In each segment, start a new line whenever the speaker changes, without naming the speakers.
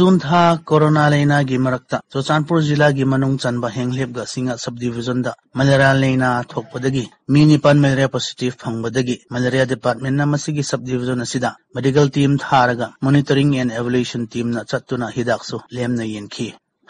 जून था कोरोना लेना की गिमरक्ता चुरचानपुर जिला की मनुंग चनबा हेंगलेप गा सब डिविजन मलेरिया लेना थोपदगी मी निपान मलेरिया पॉजिटिव फंगबदगी मलेरिया डिपार्टमेंट ना की सब डिविजन मेडिकल टीम थारगा मॉनिटरिंग एंड एवल्यूशन टीम ना चत्तुना हिदाक्सु लेम ना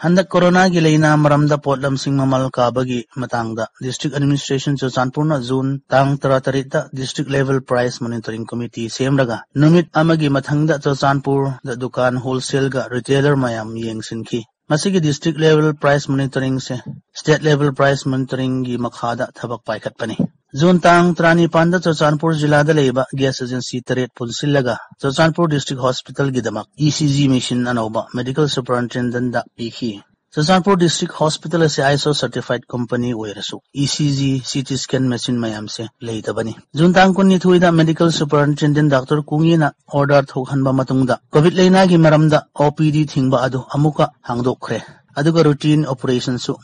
ꯍꯟꯗꯛ ꯀꯣꯔꯣꯅꯥꯒꯤ ꯂꯩꯅꯥ ꯃꯔꯝꯗ ꯄꯣꯠꯂꯝꯁꯤꯡ ꯃꯃꯜ ꯀꯥꯕꯒꯤ ꯃꯇꯥꯡꯗ ꯗꯤꯁꯇ꯭ꯔꯤꯛ ꯑꯦꯗꯃꯤꯅꯤꯁꯇ꯭ꯔꯦꯁꯟ ꯆꯨꯔꯆꯥꯟꯄꯨꯔꯅ ꯖꯨꯟ ꯇꯥꯡ ꯇꯔꯥꯇꯔꯦꯠꯇ district level price monitoring committee ꯁꯦꯝꯂꯒ ꯅꯨꯃꯤꯠ ꯑꯃꯒꯤ ꯃꯊꯪꯗ ꯆꯨꯔꯆꯥꯟꯄꯨꯔꯗ ꯗꯨꯀꯥꯟ ꯍꯣꯜꯁꯦꯜꯒ ꯔꯤꯇꯦꯂꯔ ꯃꯌꯥꯝ ꯌꯦꯡꯁꯤꯟꯈꯤ ꯃꯁꯤꯒꯤ ꯗꯤꯁꯇ꯭ꯔꯤꯛ ꯂꯦꯚꯦꯜ ꯄ꯭ꯔꯥꯏꯁ ꯃꯣꯅꯤꯇꯔꯤꯡꯁꯦ ꯁ꯭ꯇꯦꯠ ꯂꯦꯚꯦꯜ ꯄ꯭ꯔꯥꯏꯁ ꯃꯣꯅꯤꯇꯔꯤꯡꯒꯤ ꯃꯈꯥꯗ ꯊꯕꯛ ꯄꯥꯏꯈꯠꯄꯅꯤ जून तांग त्रानी पांद चौचानपुर जिला गैस एजेंसी तरेट पुलिस चौचानपुर डिस्ट्रिक्ट हॉस्पिटल की दमक ईसीजी मिशन अनौब मेडिकल सुपरिटेंडेंट दी चौचानपुर डिस्ट्रिक्ट हॉस्पिटल से आईसो सर्टिफाइड कंपनी वेरसु ईसीजी सीटी स्कैन मशीन मैम से लेबनी जून तांग कुन निथुद मेडिकल सुपरिटेंडेंट डॉक्टर कुंगी ऑर्डर कोविड लेना की मरमद ओपीडी थिंग अमुक हादोखे अगर रूटीन ऑपरेशन सु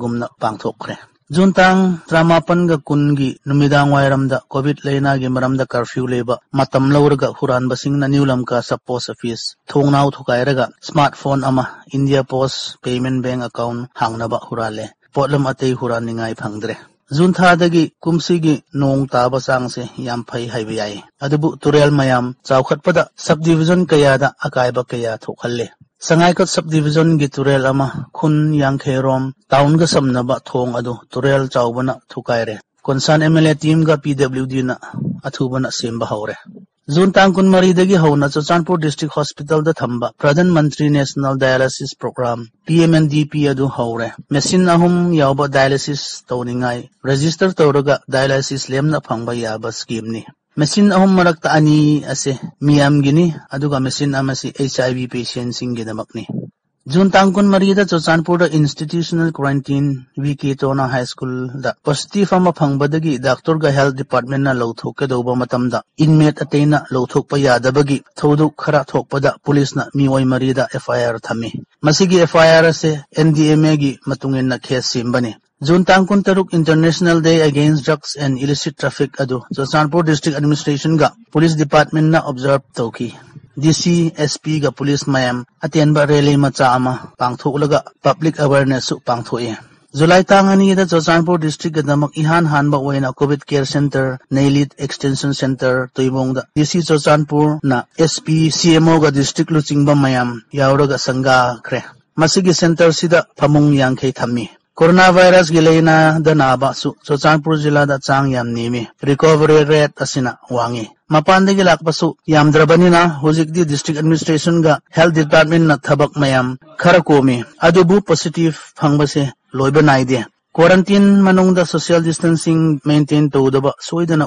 गुम पाथोखे ꯖꯨꯟ ꯇꯥꯡ ꯇꯔꯥꯃꯥꯄꯟ ꯒ ꯀꯨꯟꯒꯤ ꯅꯨꯃꯤꯗꯥꯡ ꯋꯥꯏꯔꯝꯗ ꯀꯣꯚꯤꯗ ꯂꯩꯅꯥꯒꯤ ꯃꯔꯝꯗ ꯀꯔꯐ꯭ꯌꯨ ꯂꯩꯕ ꯃꯇꯝ ꯂꯧꯔꯒ ꯍꯨꯔꯥꯟꯕꯁꯤꯡꯅ ꯅ꯭ꯌꯨ ꯂꯝꯀꯥ ꯁꯕ ꯄꯣꯁ ꯑꯣꯐꯤꯁ ꯊꯣꯡꯅꯥꯎ ꯊꯨꯒꯥꯏꯔꯒ ꯁ꯭ꯃꯥꯔꯠ ꯐꯣꯟ ꯑꯃ India post payment bank account ꯍꯥꯡꯅꯕ ꯍꯨꯔꯥꯜꯂꯦ ꯄꯣꯠꯂꯝ ꯑꯇꯩ ꯍꯨꯔꯥꯟꯅꯤꯡꯉꯥꯏ ꯐꯪꯗ꯭ꯔꯦ ꯖꯨꯟ ꯊꯥꯗꯒꯤ ꯀꯨꯝꯁꯤꯒꯤ ꯅꯣꯡ ꯇꯥꯕ ꯆꯥꯡꯁꯦ ꯌꯥꯝ ꯐꯩ ꯍꯥꯏꯕ ꯌꯥꯏ ꯑꯗꯨꯕꯨ ꯇꯨꯔꯦꯜ ꯃꯌꯥꯝ ꯆꯥꯎꯈꯠꯄꯗ ꯁꯕ ꯗꯤꯕꯤꯖꯟ ꯀꯌꯥꯗ ꯑꯀꯥꯏꯕ ꯀꯌꯥ ꯊꯣꯛꯍꯜꯂꯦ sangai Sangaikot subdivision gi turel ama khun yang khe rom town ga samna ba thong adu turel chau bana thukai re konsan MLA team ga PWD na athu bana sem ba hore zun tang kun mari de gi June chanpur district hospital da thamba pradhan mantri national dialysis program pmndp adu hore machine ahum yaw ba dialysis toningai register dialysis तौनिंगाई register तौरगा phang ba ya ba scheme ni machine ꯑꯍꯨꯝ ꯃꯔꯛꯇ ꯑꯅꯤ ꯑꯁꯦ ꯃꯤꯌꯥꯝꯒꯤꯅꯤ ꯑꯗꯨꯒ machine ꯑꯃꯁꯤ H I V ꯄꯦꯁꯦꯟꯁꯤꯡꯒꯤꯗꯃꯛꯅꯤ ꯖꯨꯟ ꯇꯥꯡ ꯀꯨꯟꯃꯔꯤꯗ ꯆꯨꯔꯆꯥꯟꯄꯨꯔꯗ ꯏꯟꯁꯇꯤꯇ꯭ꯌꯨꯁꯅꯦꯜ ꯀ꯭ꯋꯥꯔꯦꯟꯇꯤꯟ ꯚꯤ ꯀꯦ ꯇꯣꯅꯥ ꯍꯥꯏ ꯁ꯭ꯀꯨꯜꯗ ꯄꯣꯖꯤꯇꯤꯚ ꯑꯃ ꯐꯪꯕꯗꯒꯤ ꯗꯥꯛꯇꯔꯒ ꯍꯦꯜꯊ ꯗꯤꯄꯥꯔꯠꯃꯦꯟꯅ ꯂꯧꯊꯣꯛꯀꯗꯧꯕ ꯃꯇꯝꯗ ꯏꯟꯃꯦꯠ ꯑꯇꯩꯅ ꯂꯧꯊꯣꯛꯄ ꯌꯥꯗꯕꯒꯤ ꯊꯧꯗꯣꯛ ꯈꯔ ꯊꯣꯛꯄꯗ ꯄꯨꯂꯤꯁꯅ ꯃꯤꯑꯣꯏ ꯃꯔꯤꯗ ꯑꯦꯐ ꯑꯥꯏ ꯑꯥꯔ ꯊꯝꯃꯤ ꯃꯁꯤꯒꯤ ꯑꯦꯐ ꯑꯥꯏ ꯑꯥꯔ ꯑꯁꯤ ꯑꯦꯟ ꯗꯤ ꯑꯦꯝ ꯑꯦꯒꯤ ꯃꯇꯨꯡ ꯏꯟꯅ ꯈꯦꯁ ꯁꯦꯝꯕꯅꯤ जून तांकुन तरुक international day against drugs and illicit traffic अदु सुल्तानपुर डिस्ट्रिक्ट एडमिनिस्ट्रेशन का पुलिस डिपार्टमेंट ना ऑब्जर्व तो की डीसी एसपी का पुलिस मैम अतियन रैली मचा पांगथो लगा पब्लिक अवेयरनेस पांगथो ये जुलाई तांग अनी ये सुल्तानपुर डिस्ट्रिक्ट के दमक इहान सेंटर नेलित एक्सटेंशन सेंटर तुईबोंग द डीसी सुल्तानपुर ना एसपी सीएमओ का डिस्ट्रिक्ट मसीगी सेंटर सीधा फमुंग यांखे थमी कोरोना वायरस गिलेनापुर जिला दा चांग याम निमी रिकवरी रेट असिना वांगे मपानद की लापसु यामद्रबनी हजिक डिस्ट्रिक्ट एडमिनिस्ट्रेशन का हेल्थ डिपार्टमेंट ना थबक मैम खर कोमी पॉजिटिव फंग से लोब नाइदे क्वारंटीन मनुंग सोशल डिस्टेंसिंग मेंटेन तौदब सोईदना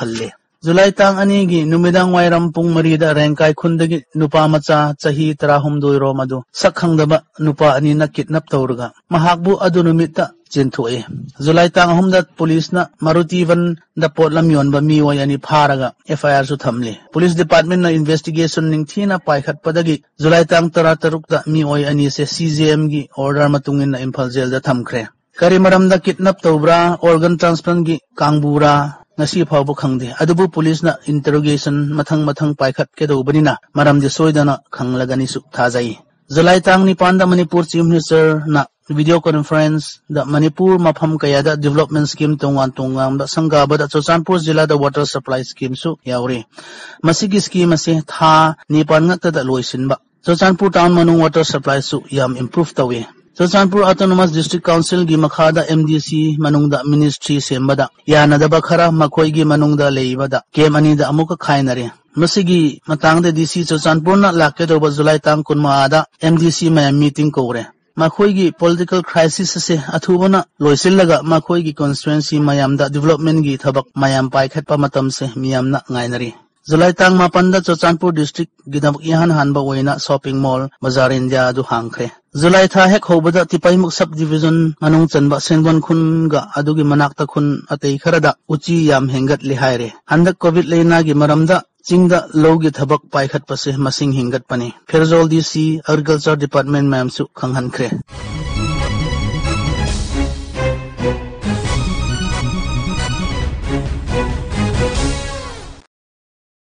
खल्ले ꯖꯨꯂꯥꯏ ꯇꯥꯡ ꯑꯅꯤꯒꯤ ꯅꯨꯃꯤꯗꯥꯡ ꯋꯥꯏꯔꯝ ꯄꯨꯡ ꯃꯔꯤꯗ ꯔꯦꯡꯀꯥꯏ ꯈꯨꯟꯗꯒꯤ ꯅꯨꯄꯥ ꯃꯆꯥ ꯆꯍꯤ ꯇꯔꯥꯍꯨꯝꯗꯣꯏ ꯔꯣꯝ ꯑꯗꯨ ꯁꯛ ꯈꯪꯗꯕ ꯅꯨꯄꯥ ꯑꯅꯤꯅ ꯀꯤꯗꯅꯞ ꯇꯧꯔꯒ ꯃꯍꯥꯛꯄꯨ ꯑꯗꯨ ꯅꯨꯃꯤꯠꯇ ꯆꯦꯟꯊꯣꯛꯏ ꯖꯨꯂꯥꯏ ꯇꯥꯡ ꯑꯍꯨꯝꯗ ꯄꯨꯂꯤꯁꯅ ꯃꯔꯨꯇꯤꯕꯟꯗ ꯄꯣꯠꯂꯝ ꯌꯣꯟꯕ ꯃꯤꯑꯣꯏ ꯑꯅꯤ ꯐꯥꯔꯒ ꯑꯦꯐ ꯑꯥꯏ ꯑꯥꯔꯁꯨ ꯊꯝꯂꯤ ꯄꯨꯂꯤꯁ ꯗꯤꯄꯥꯔꯠꯃꯦꯟꯅ ꯏꯟꯚꯦꯁꯇꯤꯒꯦꯁꯟ ꯅꯤꯡꯊꯤꯅ ꯄꯥꯏꯈꯠꯄꯗꯒꯤ ꯖꯨꯂꯥꯏ ꯇꯥꯡ ꯇꯔꯥ ꯇꯔꯨꯛꯇ ꯃꯤꯑꯣꯏ ꯑꯅꯤꯁꯦ ꯁꯤ ꯖꯦ ꯑꯦꯝꯒꯤ ꯑꯣꯔꯗꯔ ꯃꯇꯨꯡꯏꯟꯅ ꯏꯝꯐꯥꯜ ꯖꯦꯜꯗ ꯊꯝꯈ꯭ꯔꯦ ꯀꯔꯤ ꯃꯔꯝꯗ ꯀꯤꯗꯅꯞ ꯇꯧꯕ꯭ꯔꯥ ꯑꯣꯔꯒꯟ ꯇ꯭ꯔꯥꯟꯁꯄ꯭ꯂꯥꯟꯒꯤ ꯀꯥꯡꯕꯨꯔꯥ ना खादे पुलिस पुलिस इंटरोगेसन मथं मथं पाखदेदना खालागनी थाजाई जुलाई तंग निपान Manipur chief minister video conference Manipur मफम कया डेवलपमेंट स्कीम तोान तोब संगाब चौचानपुर जिला water supply scheme supply scheme था निपान लोसब चौचानपुर टाउन मनु वाटर सप्लाई इंप्रूव तौ ꯆꯨꯔꯆꯥꯟꯄꯨꯔ ꯑꯣꯇꯣꯅꯣꯃꯁ ꯗꯤꯁꯇ꯭ꯔꯤꯛ ꯀꯥꯎꯟꯁꯤꯜꯒꯤ ꯃꯈꯥꯗ ꯑꯦꯝꯗꯤꯁꯤ ꯃꯅꯨꯡꯗ ꯃꯤꯅꯤꯁꯇ꯭ꯔꯤ ꯁꯦꯝꯕꯗ ꯌꯥꯅꯗꯕ ꯈꯔ ꯃꯈꯣꯏꯒꯤ ꯃꯅꯨꯡꯗ ꯂꯩꯕꯗ ꯀꯦꯝ ꯑꯅꯤꯗ ꯑꯃꯨꯛꯀ ꯈꯥꯏꯅꯔꯦ ꯃꯁꯤꯒꯤ ꯃꯇꯥꯡꯗ ꯗꯤꯁꯤ ꯆꯨꯔꯆꯥꯟꯄꯨꯔꯅ ꯂꯥꯛꯀꯗꯧꯕ ꯖꯨꯂꯥꯏ ꯇꯥꯡ ꯀꯨꯟꯃꯉꯥꯗ ꯑꯦꯝꯗꯤꯁꯤ ꯃꯌꯥꯝ ꯃꯤꯇꯤꯡ ꯀꯧꯔꯦ ꯃꯈꯣꯏꯒꯤ ꯄꯣꯂꯤꯇꯤꯀꯦꯜ ꯀ꯭ꯔꯥꯏꯁꯤꯁ ꯑꯁꯤ ꯑꯊꯨꯕꯅ ꯂꯣꯏꯁꯤꯜꯂꯒ ꯃꯈꯣꯏꯒꯤ ꯀꯣꯟꯁꯇꯤꯇ꯭ꯋꯦꯟꯁꯤ ꯃꯌꯥꯝꯗ ꯗꯤꯕꯂꯞꯃꯦꯟꯒꯤ ꯊꯕꯛ ꯃꯌꯥꯝ ꯄꯥꯏꯈꯠꯄ ꯃꯇꯝꯁꯦ ꯃꯤꯌꯥꯝꯅ ꯉꯥꯏꯅꯔꯤ ꯖꯨꯂꯥꯏ ꯇꯥꯡ ꯃꯥꯄꯟꯗ ꯆꯨꯔꯆꯥꯟꯄꯨꯔ ꯗꯤꯁꯇ꯭ꯔꯤꯛꯀꯤꯗꯃꯛ ꯏꯍꯥꯟ ꯍꯥꯟꯕ ꯑꯣꯏꯅ ꯁꯣꯄꯤꯡ ꯃꯣꯜ ꯕꯖꯥꯔ ꯏꯟꯗꯤꯌꯥ ꯑꯗꯨ ꯍꯥꯡꯈ꯭ꯔꯦ जुलाई था हेक होबद तिपाईमुख सब डिविजन मनुंग चनबा सेंगवन खुन गा अदुगी मनाक्ता खुन अते खरदा उची याम हेंगत लिहायरे हंदक कोविड लेना गी मरमदा चिंगदा लोगी थबक पाइखत पसे मसिंग हिंगत पने फिरजोल डीसी एग्रीकल्चर डिपार्टमेंट मैम सु खंगन खरे